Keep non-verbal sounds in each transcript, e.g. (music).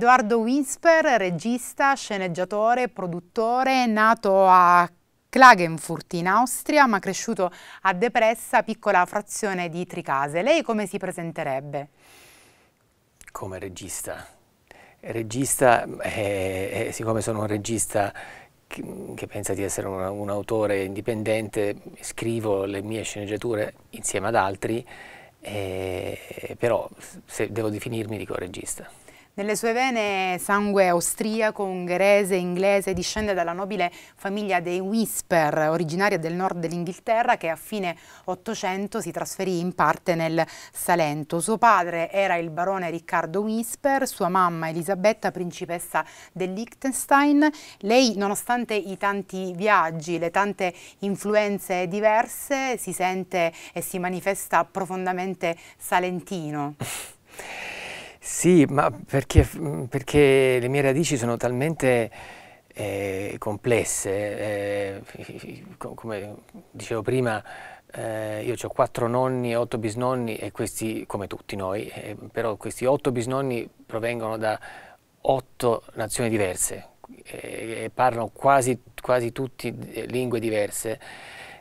Edoardo Winsper, regista, sceneggiatore, produttore, nato a Klagenfurt in Austria, ma cresciuto a Depressa, piccola frazione di Tricase. Lei come si presenterebbe? Come regista. Regista, eh, eh, eh, siccome sono un regista che, pensa di essere un, un, autore indipendente, scrivo le mie sceneggiature insieme ad altri, eh, però se devo definirmi dico regista. Nelle sue vene sangue austriaco, ungherese, inglese, discende dalla nobile famiglia dei Whisper, originaria del nord dell'Inghilterra, che a fine 800 si trasferì in parte nel Salento. Suo padre era il barone Riccardo Whisper, sua mamma Elisabetta, principessa del Liechtenstein. Lei, nonostante i tanti viaggi, le tante influenze diverse, si sente e si manifesta profondamente salentino. (laughs) Sì, ma perché, mm, perché le mie radici sono talmente eh, complesse, eh, come dicevo prima, eh, io ho quattro nonni, e otto bisnonni e questi, come tutti noi, eh, però questi otto bisnonni provengono da otto nazioni diverse eh, e parlano quasi, quasi tutti lingue diverse.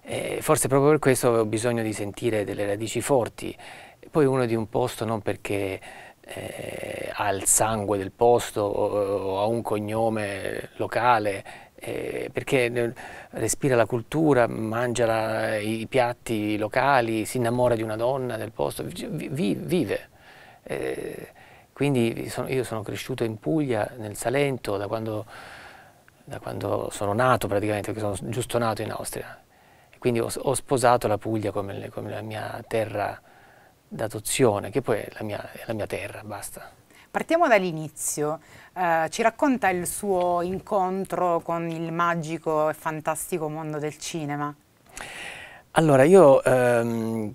Eh, forse proprio per questo avevo bisogno di sentire delle radici forti. Poi uno di un posto non perché eh, ha il sangue del posto o, o ha un cognome locale, eh, perché respira la cultura, mangia la, i piatti locali, si innamora di una donna del posto, vi, vive. Eh, quindi sono, io sono cresciuto in Puglia, nel Salento, da quando, da quando, sono nato praticamente, perché sono giusto nato in Austria. Quindi ho, ho sposato la Puglia come, come la mia terra d'adozione, che poi è la mia, è la mia terra, basta. Partiamo dall'inizio, eh, ci racconta il suo incontro con il magico e fantastico mondo del cinema? Allora, io ehm,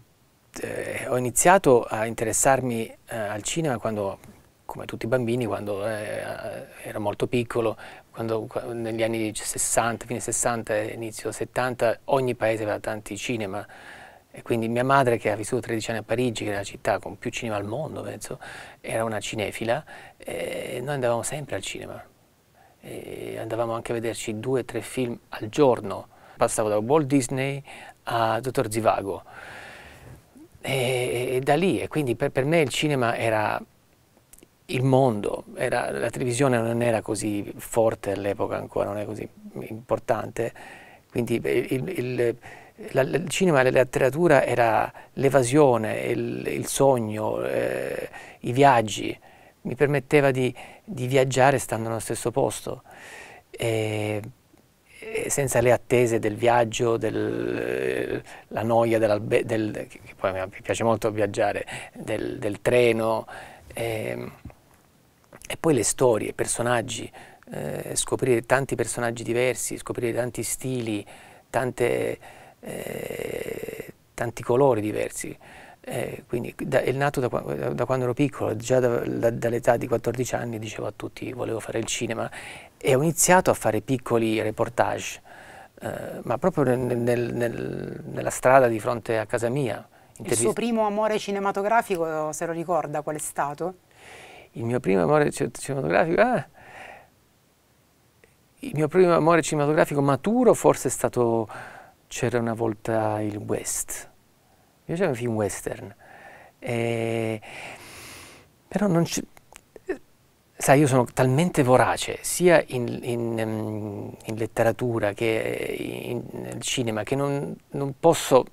eh, ho iniziato a interessarmi eh, al cinema quando, come tutti i bambini, quando eh, eh, ero molto piccolo, quando, negli anni 60, fine 60, inizio 70, ogni paese aveva tanti cinema, e quindi mia madre, che ha vissuto 13 anni a Parigi, che era la città con più cinema al mondo, penso, era una cinefila, e noi andavamo sempre al cinema. E andavamo anche a vederci due o tre film al giorno. Passavo da Walt Disney a Dottor Zivago. E, e da lì, e quindi per, per me il cinema era il mondo, era, la televisione non era così forte all'epoca ancora, non è così importante, quindi il, il, la, il cinema e la letteratura era l'evasione, il, il sogno, eh, i viaggi, mi permetteva di, di, viaggiare stando nello stesso posto, e, senza le attese del viaggio, del, la noia, del, che poi mi piace molto viaggiare, del, del treno, e, ehm, e, poi le storie, i personaggi, eh, scoprire tanti personaggi diversi, scoprire tanti stili, tante eh, tanti colori diversi. Eh, quindi da, è nato da, da, quando ero piccolo, già da, dall'età di 14 anni dicevo a tutti volevo fare il cinema e ho iniziato a fare piccoli reportage, eh, ma proprio nel, nel, nella strada di fronte a casa mia. Il suo primo amore cinematografico, se lo ricorda, qual è stato? Il mio primo amore cinematografico? Ah, il mio primo amore cinematografico maturo forse è stato c'era una volta il West, mi piaceva i film western, e... però non c'è... Sai, io sono talmente vorace sia in, in, mm, in letteratura che in, nel cinema che non, non posso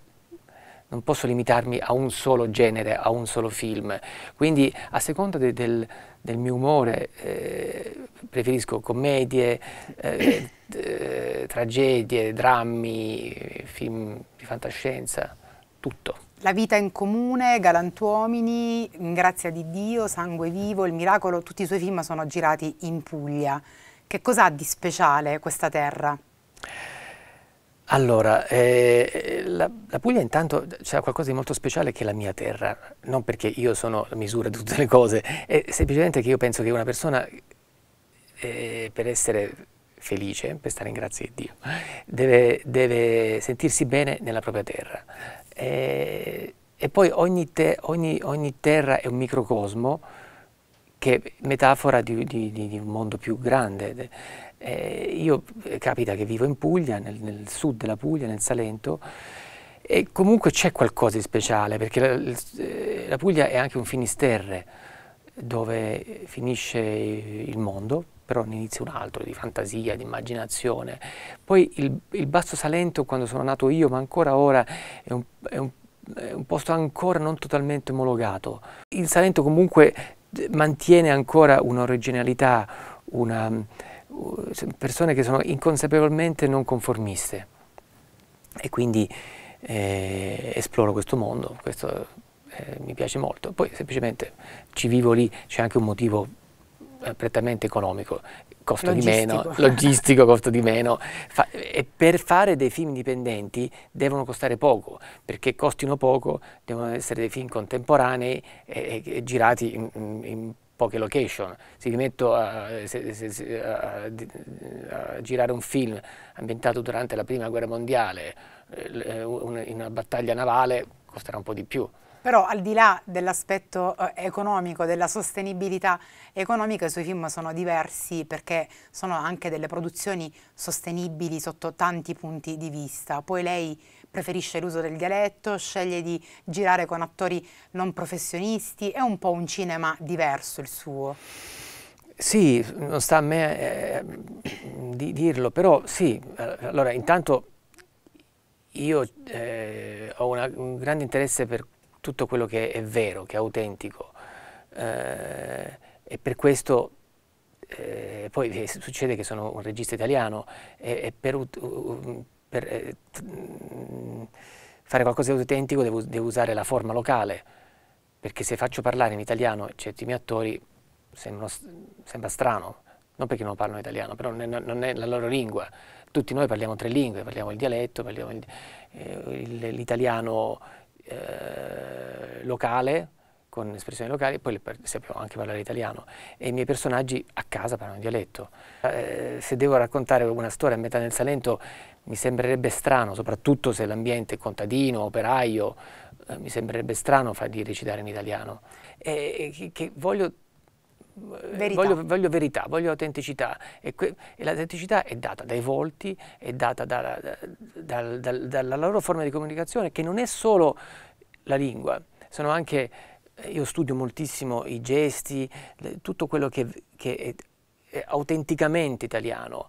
non posso limitarmi a un solo genere, a un solo film. Quindi a seconda de, del, del, mio umore eh, preferisco commedie, eh, eh, tragedie, drammi, film di fantascienza, tutto. La vita in comune, Galantuomini, In grazia di Dio, Sangue vivo, Il miracolo, tutti i suoi film sono girati in Puglia. Che cosa ha di speciale questa terra? Allora, eh, la, la, Puglia intanto c'è qualcosa di molto speciale che è la mia terra, non perché io sono la misura di tutte le cose, è semplicemente che io penso che una persona eh, per essere felice, per stare in grazia di Dio, deve, deve sentirsi bene nella propria terra. Eh, e poi ogni, te, ogni, ogni, terra è un microcosmo che è metafora di, di, di un mondo più grande. Eh, io eh, capita che vivo in Puglia, nel, nel, sud della Puglia, nel Salento, e comunque c'è qualcosa di speciale, perché la, eh, la, Puglia è anche un finisterre dove finisce il mondo, però ne inizia un altro, di fantasia, di immaginazione. Poi il, il Basso Salento, quando sono nato io, ma ancora ora, è un, è un, è un posto ancora non totalmente omologato. Il Salento comunque eh, mantiene ancora un'originalità, una persone che sono inconsapevolmente non conformiste e quindi eh, esploro questo mondo, questo eh, mi piace molto. Poi semplicemente ci vivo lì, c'è anche un motivo eh, prettamente economico, costa logistico. di meno, logistico, (laughs) costa di meno. Fa e per fare dei film indipendenti devono costare poco, perché costino poco, devono essere dei film contemporanei e, eh, e, eh, e girati in, in poche location, se mi metto a, se, se, se, a, a, girare un film ambientato durante la prima guerra mondiale eh, eh, in una battaglia navale costerà un po' di più. Però al di là dell'aspetto eh, economico, della sostenibilità economica, i suoi film sono diversi perché sono anche delle produzioni sostenibili sotto tanti punti di vista. Poi lei preferisce l'uso del dialetto, sceglie di girare con attori non professionisti, è un po' un cinema diverso il suo. Sì, non sta a me eh, di dirlo, però sì, allora intanto io eh, ho una, un grande interesse per tutto quello che è vero, che è autentico eh, e per questo eh, poi succede che sono un regista italiano e, e per, uh, per eh, fare qualcosa di autentico devo, devo usare la forma locale, perché se faccio parlare in italiano certi miei attori sembra, sembra strano, non perché non parlano italiano, però non è, non è, la loro lingua. Tutti noi parliamo tre lingue, parliamo il dialetto, parliamo eh, l'italiano eh, locale, con espressioni locali, e poi sappiamo anche parlare italiano e i miei personaggi a casa parlano il dialetto. Eh, se devo raccontare una storia a metà del Salento mi sembrerebbe strano, soprattutto se l'ambiente è contadino, operaio, eh, mi sembrerebbe strano fargli recitare in italiano. E, e, che voglio eh, Verità. Voglio, voglio, verità, voglio autenticità e, e l'autenticità è data dai volti, è data da, da, da, dalla loro forma di comunicazione che non è solo la lingua, sono anche, eh, io studio moltissimo i gesti, tutto quello che, che è, è autenticamente italiano.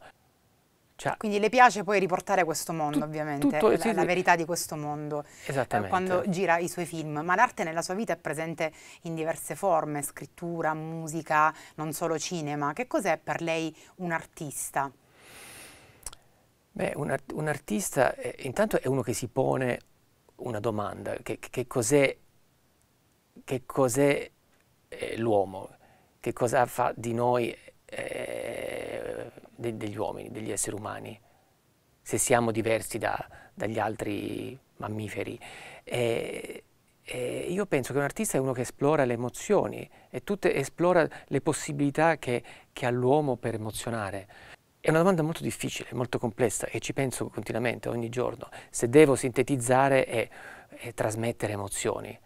Cioè, Quindi le piace poi riportare questo mondo, tu, ovviamente, tutto, la, sì, la, verità di questo mondo, eh, quando gira i suoi film. Ma l'arte nella sua vita è presente in diverse forme, scrittura, musica, non solo cinema. Che cos'è per lei un artista? Beh, un, art un artista eh, intanto è uno che si pone una domanda, che, cos'è, che cos'è eh, l'uomo, che cosa fa di noi Eh, de degli uomini, degli esseri umani, se siamo diversi da, dagli altri mammiferi. E, e io penso che un artista è uno che esplora le emozioni e tutte, esplora le possibilità che, che ha l'uomo per emozionare. È una domanda molto difficile, molto complessa e ci penso continuamente, ogni giorno. Se devo sintetizzare e, e trasmettere emozioni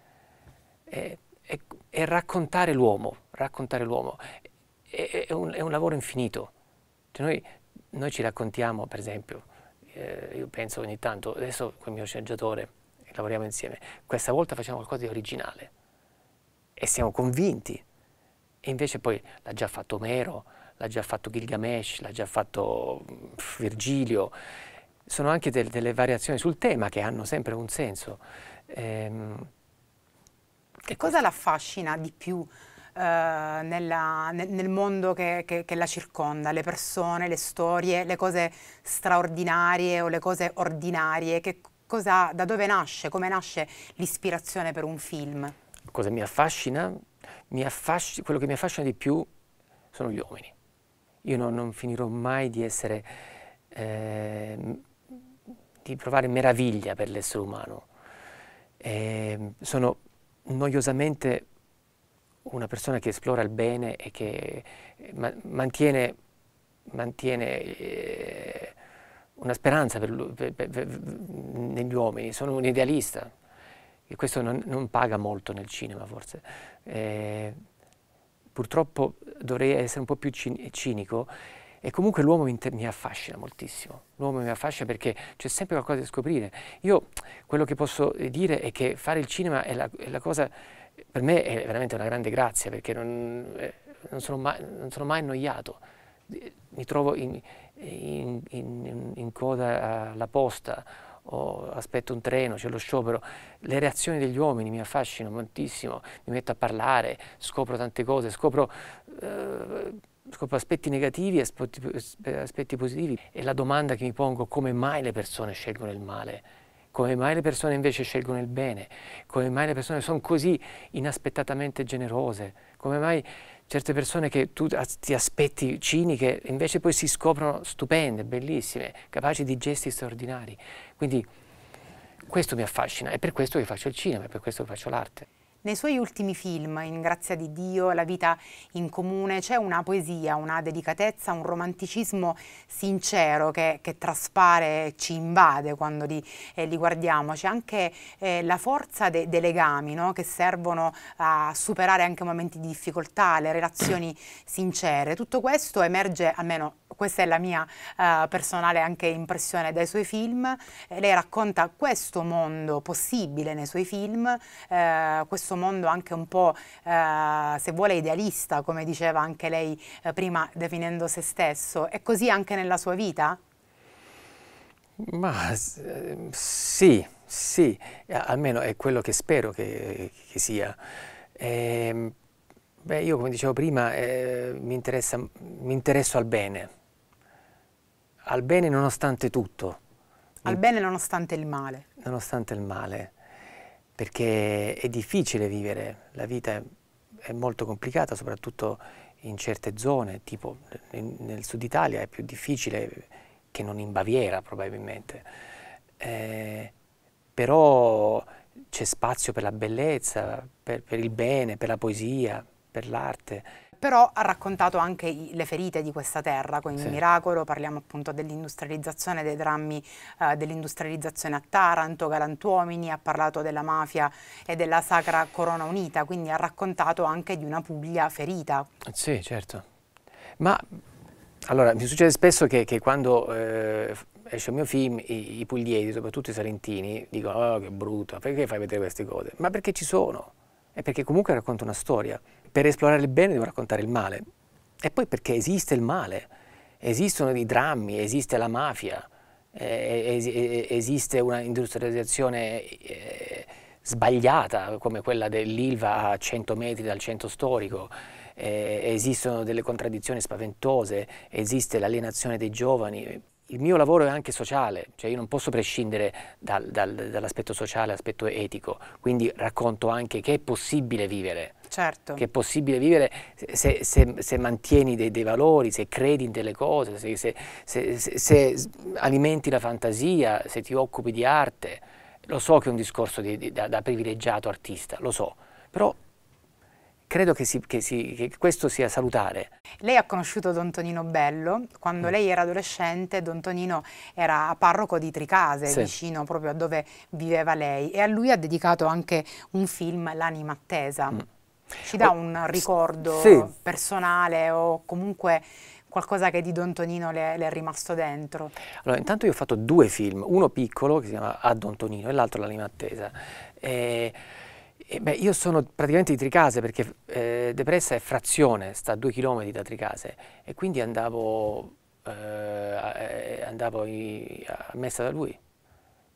e, e raccontare l'uomo, raccontare l'uomo, è, è, un, è un lavoro infinito. Cioè noi, noi, ci raccontiamo, per esempio, eh, io penso ogni tanto, adesso con il mio sceneggiatore lavoriamo insieme, questa volta facciamo qualcosa di originale e siamo convinti. E invece poi l'ha già fatto Omero, l'ha già fatto Gilgamesh, l'ha già fatto Virgilio. Sono anche del, delle variazioni sul tema che hanno sempre un senso. Ehm, che cosa l'affascina di più eh, nella, nel, nel, mondo che, che, che la circonda, le persone, le storie, le cose straordinarie o le cose ordinarie, che cosa, da dove nasce, come nasce l'ispirazione per un film? Cosa mi affascina? Mi affasc quello che mi affascina di più sono gli uomini. Io no, non finirò mai di essere, eh, di provare meraviglia per l'essere umano. Eh, sono noiosamente una persona che esplora il bene e che eh, ma mantiene, mantiene eh, una speranza per, per, per, negli uomini, sono un idealista e questo non, non paga molto nel cinema forse. Eh, purtroppo dovrei essere un po' più cinico e comunque l'uomo mi, mi, affascina moltissimo, l'uomo mi affascina perché c'è sempre qualcosa da scoprire. Io quello che posso eh, dire è che fare il cinema è la, è la cosa per me è veramente una grande grazia perché non, eh, non, sono, mai, non sono, mai, annoiato. Mi trovo in, in, in, in, coda alla posta o aspetto un treno, c'è lo sciopero. Le reazioni degli uomini mi affascinano moltissimo, mi metto a parlare, scopro tante cose, scopro... Eh, scopro aspetti negativi e aspetti, eh, aspetti positivi. E la domanda che mi pongo è come mai le persone scelgono il male? come mai le persone invece scelgono il bene, come mai le persone sono così inaspettatamente generose, come mai certe persone che tu ti aspetti ciniche invece poi si scoprono stupende, bellissime, capaci di gesti straordinari. Quindi questo mi affascina, è per questo che faccio il cinema, è per questo che faccio l'arte. Nei suoi ultimi film, in Grazia di Dio, La vita in comune, c'è una poesia, una delicatezza, un romanticismo sincero che, che traspare, ci invade quando li, eh, li guardiamo. C'è anche eh, la forza de, dei legami no? che servono a superare anche momenti di difficoltà, le relazioni sincere. Tutto questo emerge, almeno questa è la mia uh, personale anche impressione dai suoi film, eh, lei racconta questo mondo possibile nei suoi film, eh, questo mondo anche un po' eh, se vuole idealista, come diceva anche lei eh, prima definendo se stesso, è così anche nella sua vita? Ma sì, sì, almeno è quello che spero che, che sia. Ehm, beh, io come dicevo prima eh, mi, interessa, mi interesso al bene, al bene nonostante tutto. Al bene nonostante il male. Nonostante il male, perché è difficile vivere, la vita è, è molto complicata, soprattutto in certe zone, tipo in, nel sud Italia è più difficile che non in Baviera probabilmente. Eh, però c'è spazio per la bellezza, per, per il bene, per la poesia, per l'arte però ha raccontato anche i, le ferite di questa terra, quindi sì. Miracolo, parliamo appunto dell'industrializzazione, dei drammi eh, dell'industrializzazione a Taranto, Galantuomini, ha parlato della mafia e della sacra Corona Unita, quindi ha raccontato anche di una Puglia ferita. Sì, certo. Ma allora, mi succede spesso che, che quando eh, esce il mio film, i, i pugliesi, soprattutto i salentini, dicono oh, che brutto, perché fai vedere queste cose? Ma perché ci sono? è perché comunque racconta una storia. Per esplorare il bene devo raccontare il male. E poi perché esiste il male, esistono dei drammi, esiste la mafia, eh, esiste una industrializzazione eh, sbagliata come quella dell'Ilva a 100 metri dal centro storico, eh, esistono delle contraddizioni spaventose, esiste l'alienazione dei giovani il mio lavoro è anche sociale, cioè io non posso prescindere dal, dal, dall'aspetto sociale all'aspetto etico, quindi racconto anche che è possibile vivere. Certo. Che è possibile vivere se, se, se mantieni dei, dei, valori, se credi in delle cose, se, se, alimenti la fantasia, se ti occupi di arte. Lo so che è un discorso di, di, da, da privilegiato artista, lo so, però credo che, si, che, si, che, questo sia salutare. Lei ha conosciuto Don Tonino Bello, quando mm. lei era adolescente Don Tonino era parroco di Tricase, sì. vicino proprio a dove viveva lei e a lui ha dedicato anche un film, L'anima attesa. Mm. Ci dà oh, un ricordo sì. personale o comunque qualcosa che di Don Tonino le, le, è rimasto dentro? Allora, intanto io ho fatto due film, uno piccolo che si chiama A Don Tonino e l'altro L'anima attesa. E eh beh, io sono praticamente di Tricase perché eh, Depressa è frazione, sta a due chilometri da Tricase e quindi andavo, eh, eh, andavo i, a messa da lui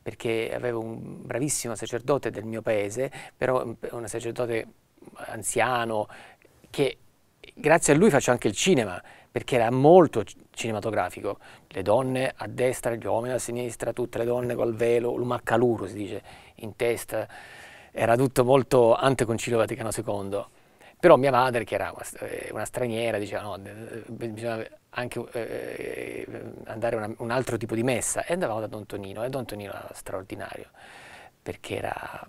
perché avevo un bravissimo sacerdote del mio paese, però un sacerdote anziano che grazie a lui faccio anche il cinema perché era molto cinematografico, le donne a destra, gli uomini a sinistra, tutte le donne col velo, l'umaccaluro si dice, in testa era tutto molto anteconcilio Vaticano II. Però mia madre, che era una, eh, straniera, diceva no, eh, bisogna anche eh, eh andare a un altro tipo di messa. E andavamo da Don Tonino, e Don Tonino era straordinario, perché era,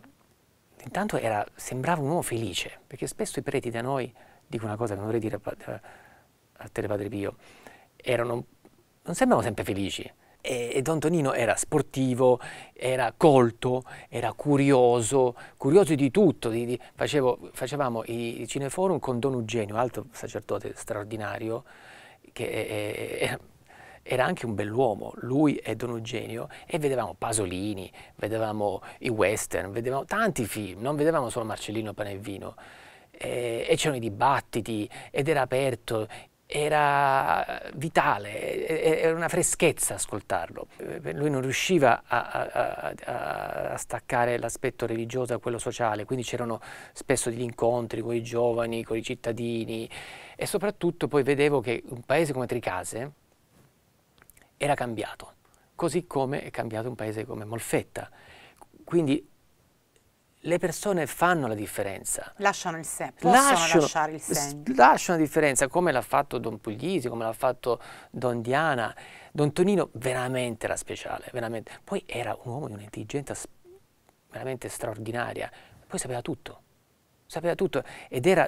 intanto era, sembrava un uomo felice, perché spesso i preti da noi, dico una cosa che non vorrei dire a, a, a Padre Pio, erano, non sembravano sempre felici, e, Don Tonino era sportivo, era colto, era curioso, curioso di tutto. Di, di, facevo, facevamo i, cineforum con Don Eugenio, altro sacerdote straordinario, che eh, era, anche un bell'uomo, lui e Don Eugenio, e vedevamo Pasolini, vedevamo i western, vedevamo tanti film, non vedevamo solo Marcellino Panevino. Eh, e c'erano i dibattiti ed era aperto, era vitale, era una freschezza ascoltarlo. Eh, lui non riusciva a, a, a, staccare l'aspetto religioso da quello sociale, quindi c'erano spesso degli incontri con i giovani, con i cittadini e soprattutto poi vedevo che un paese come Tricase era cambiato, così come è cambiato un paese come Molfetta. Quindi le persone fanno la differenza. Lasciano il segno, possono lasciano, lasciare il segno. Lasciano la differenza, come l'ha fatto Don Puglisi, come l'ha fatto Don Diana. Don Tonino veramente era speciale, veramente. Poi era un uomo di un'intelligenza veramente straordinaria, poi sapeva tutto, sapeva tutto ed era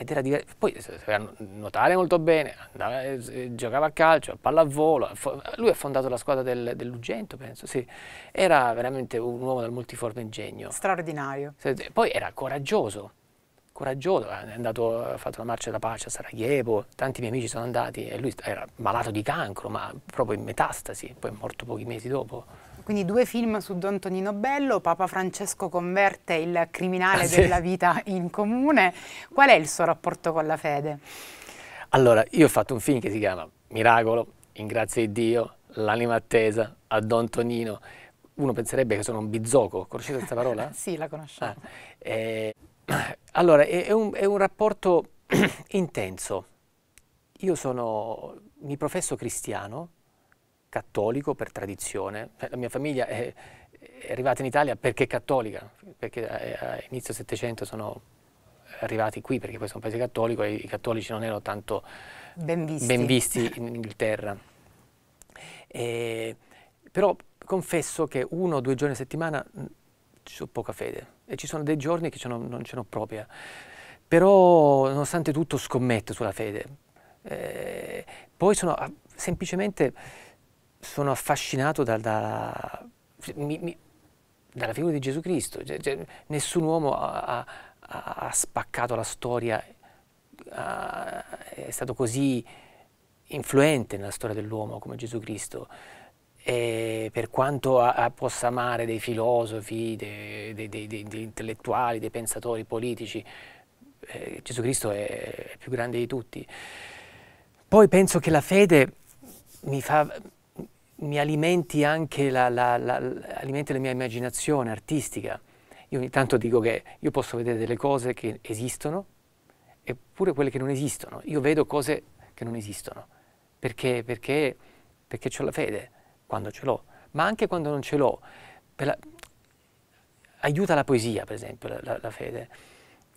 ed era diverso. Poi sapeva nuotare molto bene, andava, eh, eh giocava a calcio, a pallavolo. Lui ha fondato la squadra del, del penso. Sì. Era veramente un uomo dal multiforme ingegno. Straordinario. Poi era coraggioso, coraggioso. Andato, ha fatto la marcia della pace a Sarajevo. Tanti miei amici sono andati e lui era malato di cancro, ma proprio in metastasi. Poi è morto pochi mesi dopo. Quindi due film su Don Tonino Bello, Papa Francesco converte il criminale ah, sì. della vita in comune. Qual è il suo rapporto con la fede? Allora, io ho fatto un film che si chiama Miracolo, in grazia di Dio, L'anima attesa, a Don Tonino. Uno penserebbe che sono un bizzocco, conoscete questa parola? (laughs) sì, la conosciamo. Ah, eh, allora, è, è, un, è un rapporto (clears throat) intenso. Io sono, mi professo cristiano, cattolico per tradizione. Cioè, la mia famiglia è, è arrivata in Italia perché è cattolica, perché a, eh, a inizio Settecento sono arrivati qui, perché questo è un paese cattolico e i cattolici non erano tanto ben visti, ben visti in Inghilterra. E, però confesso che uno o due giorni a settimana ho mm, poca fede e ci sono dei giorni che non ce n'ho propria. Però nonostante tutto scommetto sulla fede. E, eh, poi sono ah, semplicemente sono affascinato dal, da, mi, mi, dalla figura di Gesù Cristo. Cioè, cioè, nessun uomo ha, ha, ha, spaccato la storia, ha, è stato così influente nella storia dell'uomo come Gesù Cristo. E per quanto a, a possa amare dei filosofi, dei, dei, dei, degli intellettuali, dei pensatori politici, eh, Gesù Cristo è, è più grande di tutti. Poi penso che la fede mi fa mi alimenti anche la, la, la, alimenti la mia immaginazione artistica. Io ogni tanto dico che io posso vedere delle cose che esistono eppure quelle che non esistono. Io vedo cose che non esistono perché, perché, perché ho la fede quando ce l'ho, ma anche quando non ce l'ho. La... Aiuta la poesia, per esempio, la, la fede.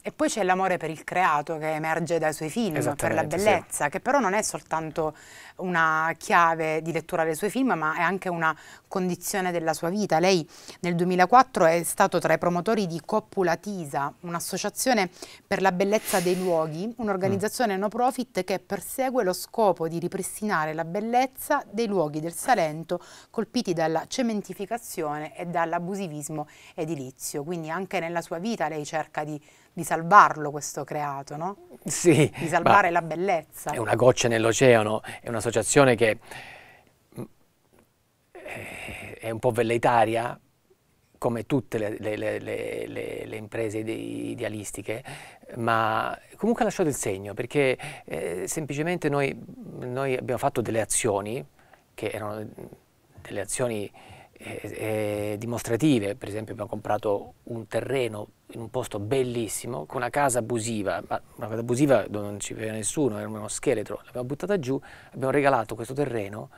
E poi c'è l'amore per il creato che emerge dai suoi film, per la bellezza, sì. che però non è soltanto una chiave di lettura dei suoi film, ma è anche una condizione della sua vita. Lei nel 2004 è stato tra i promotori di Coppula Tisa, un'associazione per la bellezza dei luoghi, un'organizzazione mm. no profit che persegue lo scopo di ripristinare la bellezza dei luoghi del Salento colpiti dalla cementificazione e dall'abusivismo edilizio. Quindi anche nella sua vita lei cerca di di salvarlo questo creato, no? Sì. Di salvare la bellezza. È una goccia nell'oceano, è una società un'associazione che eh, è un po' velleitaria, come tutte le, le, le, le, imprese idealistiche, ma comunque ha lasciato il segno, perché eh, semplicemente noi, noi, abbiamo fatto delle azioni, che erano delle azioni eh, eh, dimostrative, per esempio abbiamo comprato un terreno in un posto bellissimo con una casa abusiva, ma una casa abusiva dove non ci viveva nessuno, era uno scheletro, l'abbiamo buttata giù, abbiamo regalato questo terreno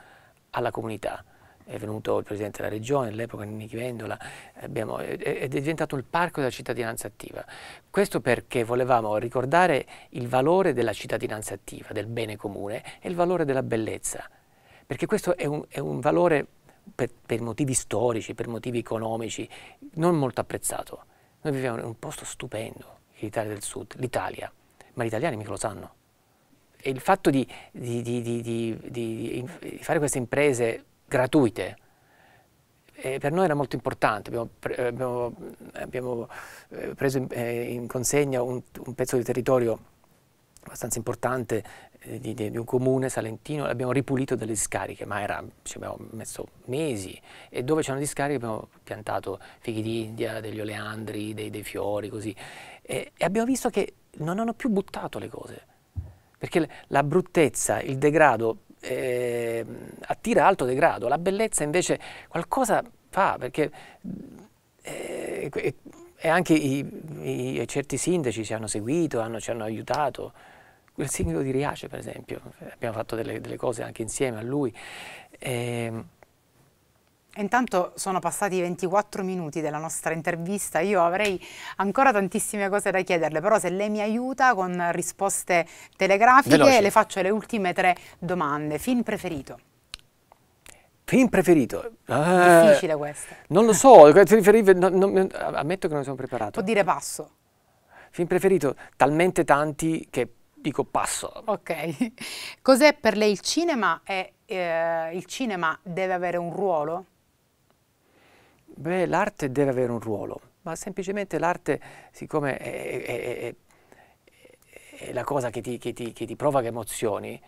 alla comunità. È venuto il presidente della regione, all'epoca Nichi Vendola, abbiamo, è, è, diventato il parco della cittadinanza attiva. Questo perché volevamo ricordare il valore della cittadinanza attiva, del bene comune e il valore della bellezza, perché questo è un, è un valore per, per, motivi storici, per motivi economici, non molto apprezzato. Noi viviamo in un posto stupendo, l'Italia del Sud, l'Italia, ma gli italiani mica lo sanno. E il fatto di, di, di, di fare queste imprese gratuite, eh, per noi era molto importante, abbiamo, pre eh, abbiamo, eh, abbiamo eh, preso in, eh, in consegna un, un, pezzo di territorio abbastanza importante eh, di, di, un comune salentino, l'abbiamo ripulito dalle discariche, ma era, ci abbiamo messo mesi e dove c'erano discariche abbiamo piantato fichi d'India, degli oleandri, dei, dei fiori, così. E, e, abbiamo visto che non hanno più buttato le cose, perché la bruttezza, il degrado eh, attira alto degrado, la bellezza invece qualcosa fa, perché... Eh, e anche i, i, certi sindaci ci hanno seguito, hanno, ci hanno aiutato il sindaco di Riace per esempio, eh, abbiamo fatto delle, delle cose anche insieme a lui. Ehm, e... intanto sono passati 24 minuti della nostra intervista, io avrei ancora tantissime cose da chiederle, però se lei mi aiuta con risposte telegrafiche Veloce. le faccio le ultime tre domande. Film preferito? Film preferito? Ah, Difficile eh, questo. Non lo so, (laughs) ammetto che non sono preparato. Può dire passo. Film preferito, talmente tanti che dico passo. Ok, (laughs) cos'è per lei il cinema e eh, il cinema deve avere un ruolo? Beh, l'arte deve avere un ruolo, ma semplicemente l'arte, siccome è, è, è, è, la cosa che ti, che ti, che ti provoca emozioni,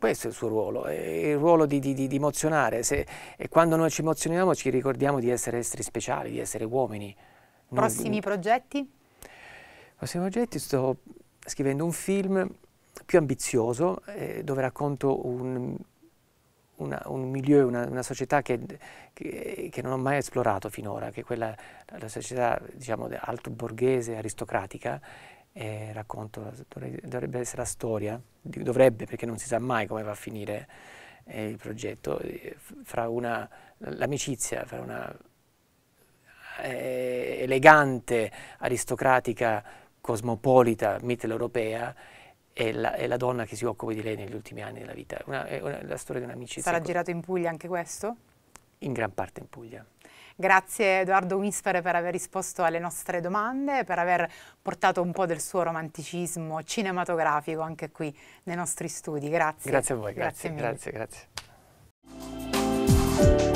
questo è il suo ruolo, è il ruolo di, di, di emozionare. Se, e quando noi ci emozioniamo ci ricordiamo di essere esseri speciali, di essere uomini. Prossimi non, progetti? Massimo Oggetti sto scrivendo un film più ambizioso eh, dove racconto un, una, un milieu, una, una società che, che, che, non ho mai esplorato finora, che è quella, la società diciamo alto borghese, aristocratica, eh, racconto, dovrebbe essere la storia, dovrebbe perché non si sa mai come va a finire eh, il progetto, fra l'amicizia, fra una eh, elegante aristocratica cosmopolita mitteleuropea è la, è la, donna che si occupa di lei negli ultimi anni della vita. Una, è una, la storia di un'amicizia. Sarà girato in Puglia anche questo? In gran parte in Puglia. Grazie Edoardo Winsper per aver risposto alle nostre domande, per aver portato un po' del suo romanticismo cinematografico anche qui nei nostri studi. Grazie. Grazie a voi, grazie, grazie, grazie, grazie.